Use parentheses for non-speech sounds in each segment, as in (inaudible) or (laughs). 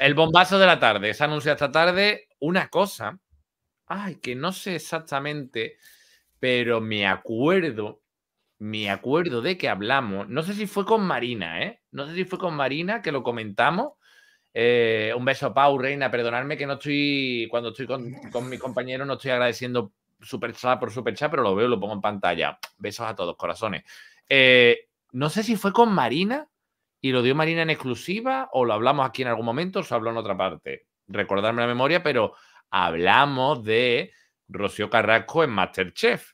El bombazo de la tarde. Se anuncia esta tarde una cosa. Ay, que no sé exactamente, pero me acuerdo, me acuerdo de que hablamos. No sé si fue con Marina, ¿eh? No sé si fue con Marina que lo comentamos. Eh, un beso, Pau, Reina. Perdonadme que no estoy, cuando estoy con, mi compañero no estoy agradeciendo super por super pero lo veo, lo pongo en pantalla. Besos a todos, corazones. Eh, no sé si fue con Marina ¿Y lo dio Marina en exclusiva o lo hablamos aquí en algún momento o se habló en otra parte? Recordarme la memoria, pero hablamos de Rocío Carrasco en Masterchef.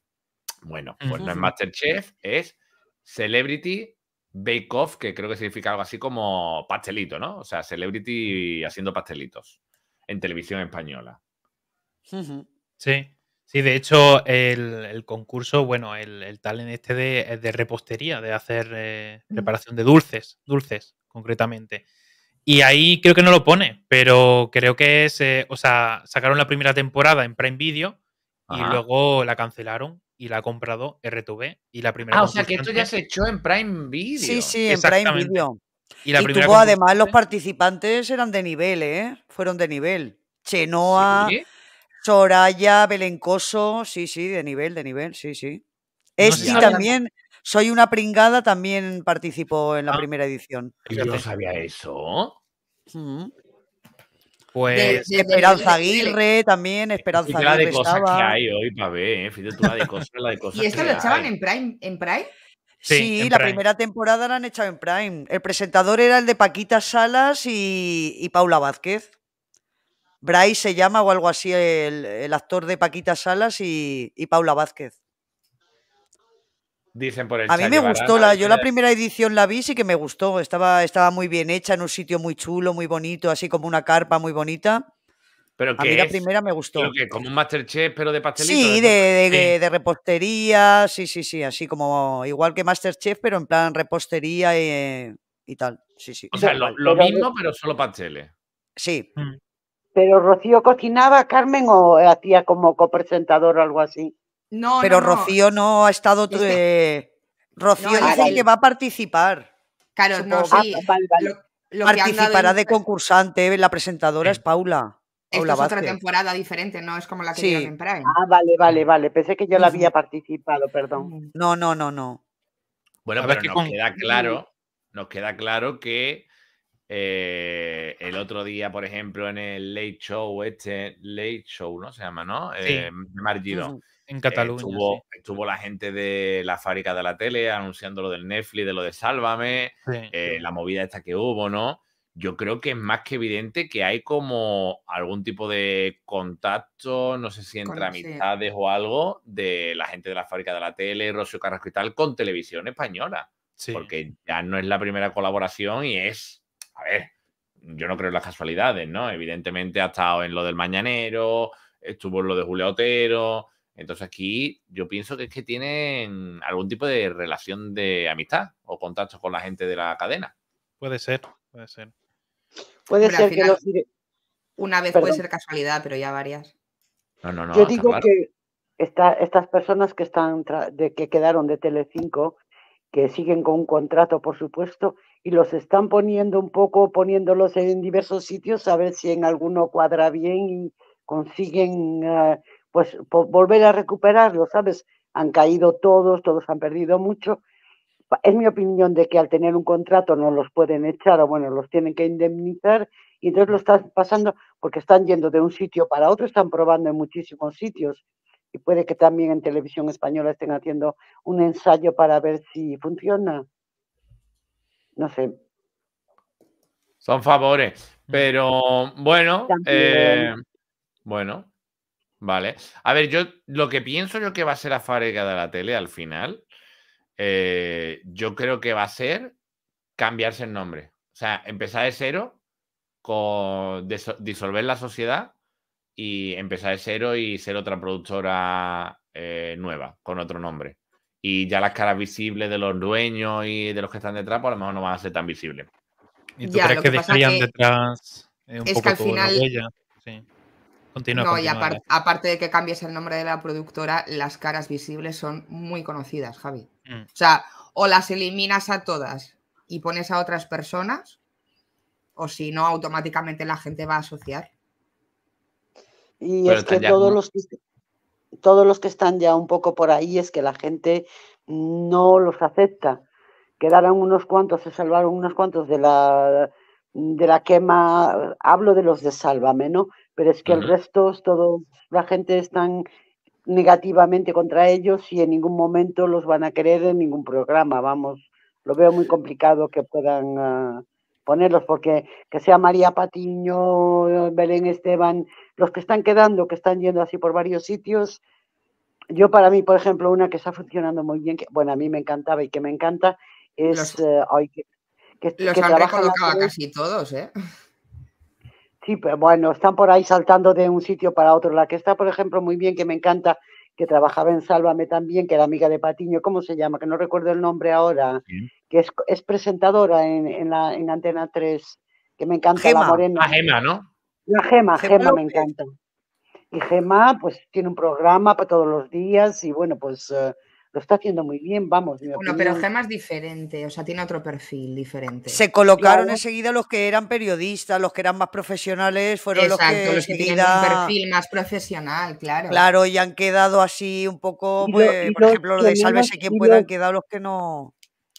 Bueno, pues no es Masterchef, es Celebrity Bake Off, que creo que significa algo así como pastelito, ¿no? O sea, Celebrity haciendo pastelitos en televisión española. Sí. Sí, de hecho, el, concurso, bueno, el, el, talent este de, de repostería, de hacer eh, mm. preparación de dulces, dulces, concretamente. Y ahí creo que no lo pone, pero creo que es, eh, o sea, sacaron la primera temporada en Prime Video y luego la cancelaron y la ha comprado RTV y la primera. Ah, o sea que esto ya se echó en Prime Video. Sí, sí, en Prime Video. Y, la además los participantes eran de nivel, ¿eh? Fueron de nivel. Chenoa, Soraya Belencoso, sí, sí, de nivel, de nivel, sí, sí. Este también, soy una pringada, también participó en la ah, primera edición. Yo no sabía eso. Pues. Esperanza Aguirre también, Esperanza Aguirre. La de cosas que hay hoy, para ver, ¿eh? Fíjate tú la de cosas, la de (laughs) ¿Y esto lo echaban en Prime? ¿En Prime? Sí, la primera temporada la han echado en Prime. El presentador era el de Paquita Salas y Paula Vázquez. Bryce se llama o algo así el, actor de Paquita Salas y, Paula Vázquez. Dicen por el A mí me gustó, la, yo la primera edición la vi, sí que me gustó. Estaba, estaba muy bien hecha, en un sitio muy chulo, muy bonito, así como una carpa muy bonita. Pero a mí la primera me gustó. ¿Como un Masterchef, pero de pastelito? Sí, de, repostería, sí, sí, sí, así como igual que Masterchef, pero en plan repostería eh, y, tal. Sí, sí. O sea, lo, mismo, pero solo pasteles. Sí. Mm. Pero Rocío cocinaba, Carmen, o hacía como copresentador o algo así. No, pero Rocío no. ha estado. Rocío dice que va a participar. Claro, no, sí. Ah, Participará de concursante, la presentadora es Paula. es otra temporada diferente, no es como la que en Prime. Ah, vale, vale, vale. Pensé que yo la había participado, perdón. Mm. No, no, no, no. Bueno, pero nos queda claro, nos queda claro que eh, el otro día, por ejemplo, en el Late Show, este Late Show, ¿no? Se llama, ¿no? Sí. Eh, en Cataluña. estuvo, la gente de la fábrica de la tele anunciando lo del Netflix, de lo de Sálvame, eh, la movida esta que hubo, ¿no? Yo creo que es más que evidente que hay como algún tipo de contacto, no sé si entre amistades o algo, de la gente de la fábrica de la tele, Rocío Carrasco y tal, con televisión española. Porque ya no es la primera colaboración y es a ver, yo no creo en las casualidades, ¿no? Evidentemente ha estado en lo del mañanero, estuvo en lo de Julio Otero. Entonces aquí yo pienso que es que tienen algún tipo de relación de amistad o contacto con la gente de la cadena. Puede ser, puede ser. Puede ser que Una vez puede ser casualidad, pero ya varias. No, no, no. Yo digo que estas personas que están de que quedaron de Telecinco que siguen con un contrato, por supuesto, y los están poniendo un poco, poniéndolos en diversos sitios, a ver si en alguno cuadra bien y consiguen eh, pues volver a recuperarlo, ¿sabes? Han caído todos, todos han perdido mucho. Es mi opinión de que al tener un contrato no los pueden echar o bueno, los tienen que indemnizar y entonces lo están pasando porque están yendo de un sitio para otro, están probando en muchísimos sitios y puede que también en televisión española estén haciendo un ensayo para ver si funciona. No sé. Son favores, mm. pero bueno, eh, bueno, vale. A ver, yo lo que pienso yo que va a ser la de la tele al final, eh, yo creo que va a ser cambiarse el nombre. O sea, empezar de cero, con, disolver la sociedad y empezar de cero y ser otra productora eh, nueva, con otro nombre. Y ya las caras visibles de los dueños y de los que están detrás, pues a lo mejor no van a ser tan visibles. ¿Y tú crees que, detrás eh, es que al final... no, y aparte de que cambies el nombre de la productora, las caras visibles son muy conocidas, Javi. Mm. O sea, o las eliminas a todas y pones a otras personas, o si no, automáticamente la gente va a asociar. Y es que todos los, todos los que están ya un poco por ahí es que la gente no los acepta. Quedaron unos cuantos, se salvaron unos cuantos de la, de la quema, hablo de los de Sálvame, ¿no? Pero es que el resto, todos la gente están negativamente contra ellos y en ningún momento los van a querer en ningún programa, vamos. Lo veo muy complicado que puedan ah, ponerlos, porque que sea María Patiño, Belén Esteban, los que están quedando, que están yendo así por varios sitios. Yo para mí, por ejemplo, una que está funcionando muy bien, que bueno, a mí me encantaba y que me encanta, es... Los, eh, que, que, los han recolocado casi todos, ¿eh? Sí, pero bueno, están por ahí saltando de un sitio para otro. La que está, por ejemplo, muy bien, que me encanta, que trabajaba en Sálvame también, que era amiga de Patiño, ¿cómo se llama? Que no recuerdo el nombre ahora. Sí es, presentadora en, la, Antena 3, que me encanta la morena. La ah, Gema, ¿no? La Gema, Gema, me encanta. Y Gema, pues tiene un programa para todos los días y bueno, pues eh, lo está haciendo muy bien, vamos. bueno, pero Gema es diferente, o sea, tiene otro perfil diferente. Se colocaron enseguida los que eran periodistas, los que eran más profesionales, fueron los que, los que tienen un perfil más profesional, claro. Claro, y han quedado así un poco, pues, por ejemplo, lo de Sálvese quien pueda, han quedado los que no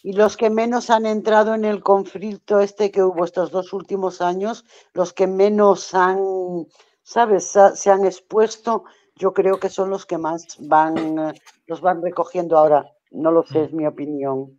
y los que menos han entrado en el conflicto este que hubo estos dos últimos años, los que menos han, ¿sabes?, se han expuesto, yo creo que son los que más van, eh, los van recogiendo ahora. No lo sé, mm. es mi opinión.